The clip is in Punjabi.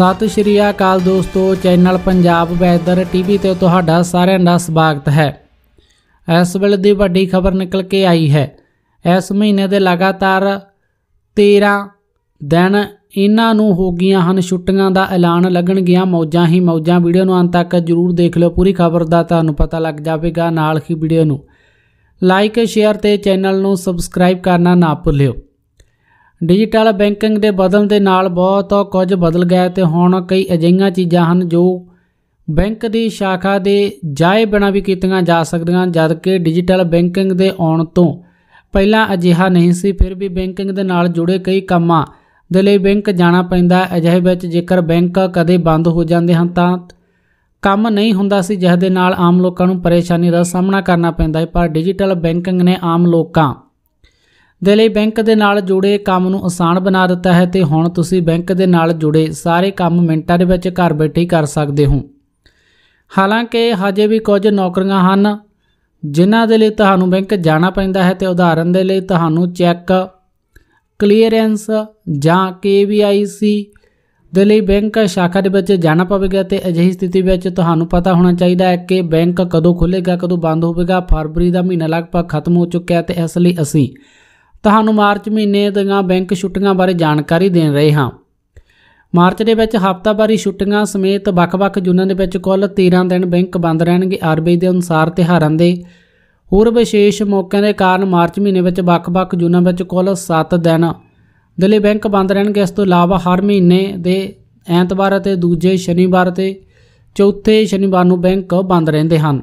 ਸਤਿ ਸ਼੍ਰੀ ਅਕਾਲ ਦੋਸਤੋ ਚੈਨਲ ਪੰਜਾਬ ਵੈਦਰ ਟੀਵੀ ਤੇ ਤੁਹਾਡਾ ਸਾਰਿਆਂ ਦਾ ਸਵਾਗਤ ਹੈ ਇਸ ਵੇਲੇ ਦੀ ਵੱਡੀ ਖਬਰ ਨਿਕਲ ਕੇ ਆਈ ਹੈ ਇਸ ਮਹੀਨੇ ਦੇ ਲਗਾਤਾਰ 13 ਦਿਨ ਇਹਨਾਂ ਨੂੰ ਹੋ ਗਈਆਂ ਹਨ ਛੁੱਟੀਆਂ ਦਾ ਐਲਾਨ ਲੱਗਣ ਗਿਆ ਮੌਜਾਂ ਹੀ ਮੌਜਾਂ ਵੀਡੀਓ ਨੂੰ ਅੰਤ ਤੱਕ ਜਰੂਰ ਦੇਖ ਲਿਓ ਪੂਰੀ ਖਬਰ ਦਾ ਤੁਹਾਨੂੰ ਪਤਾ ਲੱਗ ਜਾਵੇਗਾ ਨਾਲ ਹੀ ਵੀਡੀਓ ਨੂੰ ਲਾਈਕ ਸ਼ੇਅਰ ਤੇ ਚੈਨਲ ਨੂੰ ਸਬਸਕ੍ਰਾਈਬ ਕਰਨਾ ਨਾ ਭੁੱਲਿਓ ਡਿਜੀਟਲ ਬੈਂਕਿੰਗ ਦੇ ਬਦਲਣ ਦੇ ਨਾਲ ਬਹੁਤ ਕੁਝ ਬਦਲ ਗਿਆ ਤੇ ਹੁਣ ਕਈ ਅਜਿਹੀਆਂ ਚੀਜ਼ਾਂ ਹਨ ਜੋ ਬੈਂਕ ਦੀ ਸ਼ਾਖਾ ਦੇ ਜਾਏ ਬਿਨਾ ਵੀ ਕੀਤੀਆਂ ਜਾ ਸਕਦੀਆਂ ਜਦਕਿ ਡਿਜੀਟਲ ਬੈਂਕਿੰਗ ਦੇ ਆਉਣ ਤੋਂ ਪਹਿਲਾਂ ਅਜਿਹਾ ਨਹੀਂ ਸੀ ਫਿਰ ਵੀ ਬੈਂਕਿੰਗ ਦੇ ਨਾਲ ਜੁੜੇ ਕਈ ਕੰਮਾਂ ਦੇ ਲਈ ਬੈਂਕ ਜਾਣਾ ਪੈਂਦਾ ਅਜਿਹੇ ਵਿੱਚ ਜੇਕਰ ਬੈਂਕ ਕਦੇ ਬੰਦ ਹੋ ਜਾਂਦੇ ਹਨ ਤਾਂ ਕੰਮ ਨਹੀਂ ਹੁੰਦਾ ਸੀ ਜਿਸ ਦੇ ਨਾਲ ਆਮ ਲੋਕਾਂ ਨੂੰ ਪਰੇਸ਼ਾਨੀ ਦਾ ਸਾਹਮਣਾ ਕਰਨਾ ਪੈਂਦਾ ਹੈ ਪਰ ਡਿਜੀਟਲ ਬੈਂਕਿੰਗ ਨੇ ਆਮ ਲੋਕਾਂ ਦੇ ਲਈ ਬੈਂਕ ਦੇ ਨਾਲ ਜੁੜੇ ਕੰਮ ਨੂੰ ਆਸਾਨ ਬਣਾ ਦਿੱਤਾ ਹੈ ਤੇ ਹੁਣ ਤੁਸੀਂ ਬੈਂਕ ਦੇ ਨਾਲ ਜੁੜੇ ਸਾਰੇ ਕੰਮ ਮਿੰਟਾਂ ਦੇ ਵਿੱਚ ਘਰ ਬੈਠੇ ਹੀ ਕਰ ਸਕਦੇ ਹੋ ਹਾਲਾਂਕਿ ਹਜੇ ਵੀ ਕੁਝ ਨੌਕਰੀਆਂ ਹਨ ਜਿਨ੍ਹਾਂ ਦੇ ਲਈ ਤੁਹਾਨੂੰ ਬੈਂਕ ਜਾਣਾ ਪੈਂਦਾ ਹੈ ਤੇ ਉਦਾਹਰਨ ਦੇ ਲਈ ਤੁਹਾਨੂੰ ਚੈੱਕ ਕਲੀਅਰੈਂਸ ਜਾਂ ਕੇਵੀਆਈਸੀ ਦੇ ਲਈ ਬੈਂਕ ਸ਼ਾਖਾ ਦੇ ਵਿੱਚ ਜਾਣਾ ਪਵੇਗਾ ਤੇ ਅਜਿਹੀ ਸਥਿਤੀ ਵਿੱਚ ਤੁਹਾਨੂੰ ਪਤਾ ਹੋਣਾ ਚਾਹੀਦਾ ਹੈ ਕਿ ਬੈਂਕ ਕਦੋਂ ਖੁੱਲੇਗਾ ਕਦੋਂ ਬੰਦ ਹੋਵੇਗਾ ਫਰਵਰੀ ਦਾ ਮਹੀਨਾ ਲਗਭਗ ਖਤਮ ਹੋ ਚੁੱਕਿਆ ਤੇ ਇਸ ਲਈ ਅਸੀਂ ਤੁਹਾਨੂੰ ਮਾਰਚ ਮਹੀਨੇ ਦੀਆਂ ਬੈਂਕ ਛੁੱਟੀਆਂ ਬਾਰੇ ਜਾਣਕਾਰੀ ਦੇਣ ਰਹੇ ਹਾਂ ਮਾਰਚ ਦੇ ਵਿੱਚ ਹਫ਼ਤਾਵਾਰੀ ਛੁੱਟੀਆਂ ਸਮੇਤ ਵੱਖ-ਵੱਖ ਜੁਨਾਂ ਦੇ ਵਿੱਚ ਕੁੱਲ 13 ਦਿਨ ਬੈਂਕ ਬੰਦ ਰਹਿਣਗੇ ਆਰਬੀਆਈ ਦੇ ਅਨੁਸਾਰ ਤਿਹਾਰਾਂ ਦੇ ਹੋਰ ਵਿਸ਼ੇਸ਼ ਮੌਕਿਆਂ ਦੇ ਕਾਰਨ ਮਾਰਚ ਮਹੀਨੇ ਵਿੱਚ ਵੱਖ-ਵੱਖ ਜੁਨਾਂ ਵਿੱਚ ਕੁੱਲ 7 ਦਿਨ ਦਿੱਲੀ ਬੈਂਕ ਬੰਦ ਰਹਿਣਗੇ ਇਸ ਤੋਂ ਇਲਾਵਾ ਹਰ ਮਹੀਨੇ ਦੇ ਐਤਵਾਰ ਅਤੇ ਦੂਜੇ ਸ਼ਨੀਵਾਰ ਤੇ ਚੌਥੇ ਸ਼ਨੀਵਾਰ ਨੂੰ ਬੈਂਕ ਬੰਦ ਰਹਿੰਦੇ ਹਨ